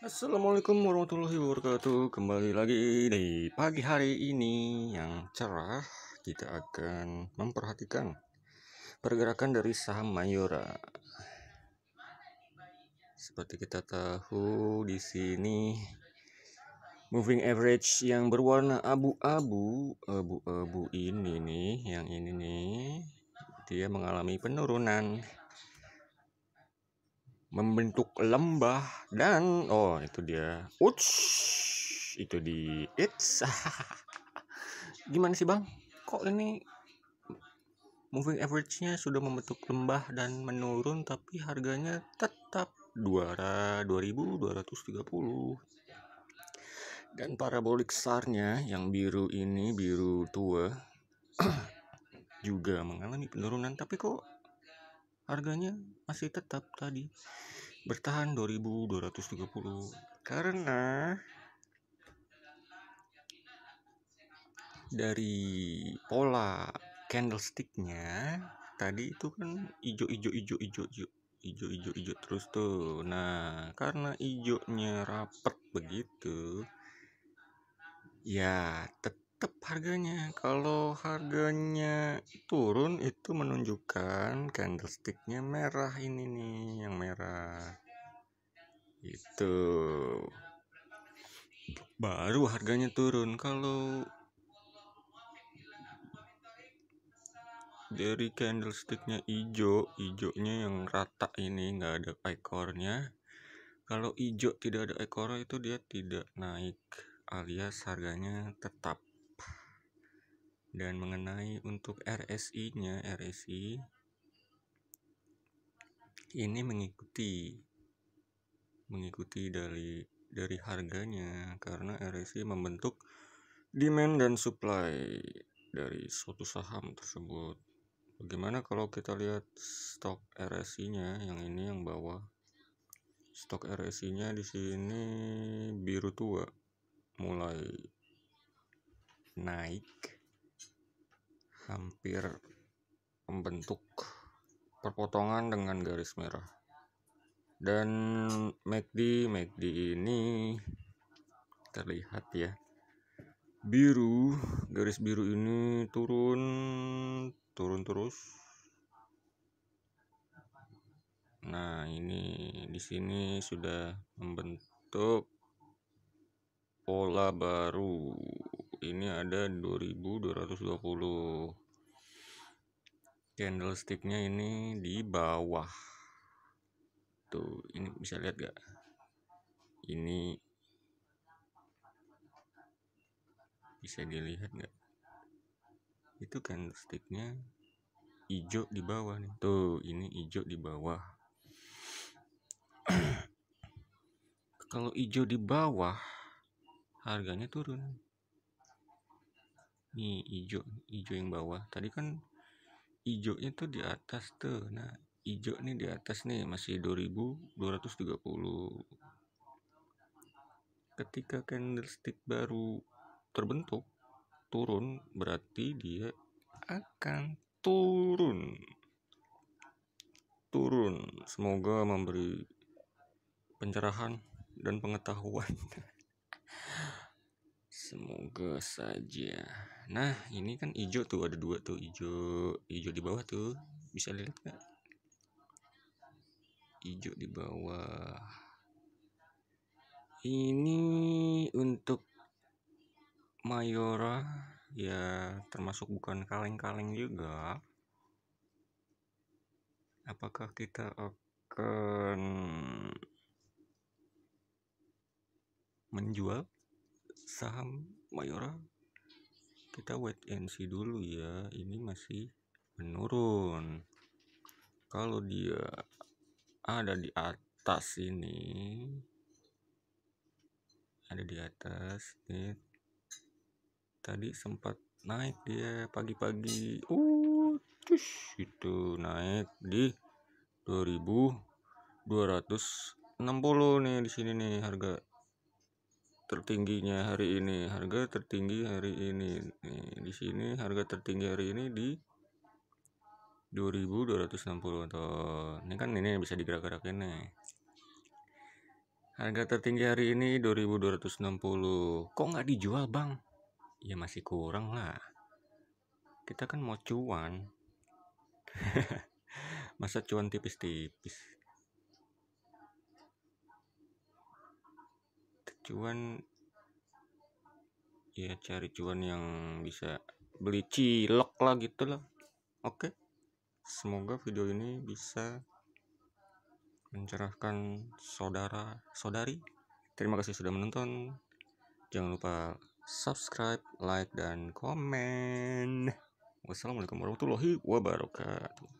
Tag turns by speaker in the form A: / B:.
A: Assalamualaikum warahmatullahi wabarakatuh Kembali lagi di pagi hari ini yang cerah Kita akan memperhatikan pergerakan dari saham Mayora Seperti kita tahu di sini Moving average yang berwarna abu-abu Abu-abu ini nih, yang ini nih Dia mengalami penurunan membentuk lembah dan oh itu dia uts itu di it's gimana sih bang kok ini moving average-nya sudah membentuk lembah dan menurun tapi harganya tetap 200, 2230 dan parabolik sarnya yang biru ini biru tua juga mengalami penurunan tapi kok harganya masih tetap tadi bertahan 2230 karena dari pola candlesticknya tadi itu kan hijau hijau hijau hijau hijau hijau hijau ijo terus tuh nah karena hijaunya rapet begitu ya tetap tetap harganya kalau harganya turun itu menunjukkan candlesticknya merah ini nih yang merah itu baru harganya turun kalau dari candlesticknya hijau hijaunya yang rata ini nggak ada ekornya kalau hijau tidak ada ekor itu dia tidak naik alias harganya tetap dan mengenai untuk RSI-nya RSI ini mengikuti mengikuti dari dari harganya karena RSI membentuk demand dan supply dari suatu saham tersebut. Bagaimana kalau kita lihat stok RSI-nya yang ini yang bawah? Stok RSI-nya di sini biru tua mulai naik hampir membentuk perpotongan dengan garis merah dan MACD MACD ini terlihat ya biru garis biru ini turun turun terus nah ini di sini sudah membentuk pola baru ini ada 2220 candlesticknya ini di bawah tuh ini bisa lihat gak ini bisa dilihat gak itu candlesticknya hijau di bawah nih tuh ini hijau di bawah kalau hijau di bawah harganya turun ini hijau hijau yang bawah tadi kan hijaunya tuh di atas tuh nah hijau nih di atas nih masih 2230 ketika candlestick baru terbentuk turun berarti dia akan turun turun semoga memberi pencerahan dan pengetahuan semoga saja nah ini kan hijau tuh ada dua tuh hijau hijau di bawah tuh bisa lihat nggak hijau di bawah ini untuk Mayora ya termasuk bukan kaleng-kaleng juga apakah kita akan menjual saham Mayora kita wait and see dulu ya ini masih menurun kalau dia ada di atas ini ada di atas ini tadi sempat naik dia pagi-pagi uh itu naik di 2260 nih di sini nih harga tertingginya hari ini harga tertinggi hari ini nih, di sini harga tertinggi hari ini di 2260 ton ini kan ini bisa digerak-gerakin nih harga tertinggi hari ini 2260 kok nggak dijual bang ya masih kurang lah kita kan mau cuan masa cuan tipis-tipis cuan ya cari cuan yang bisa beli cilok lah gitu lah oke semoga video ini bisa mencerahkan saudara saudari terima kasih sudah menonton jangan lupa subscribe like dan komen wassalamualaikum warahmatullahi wabarakatuh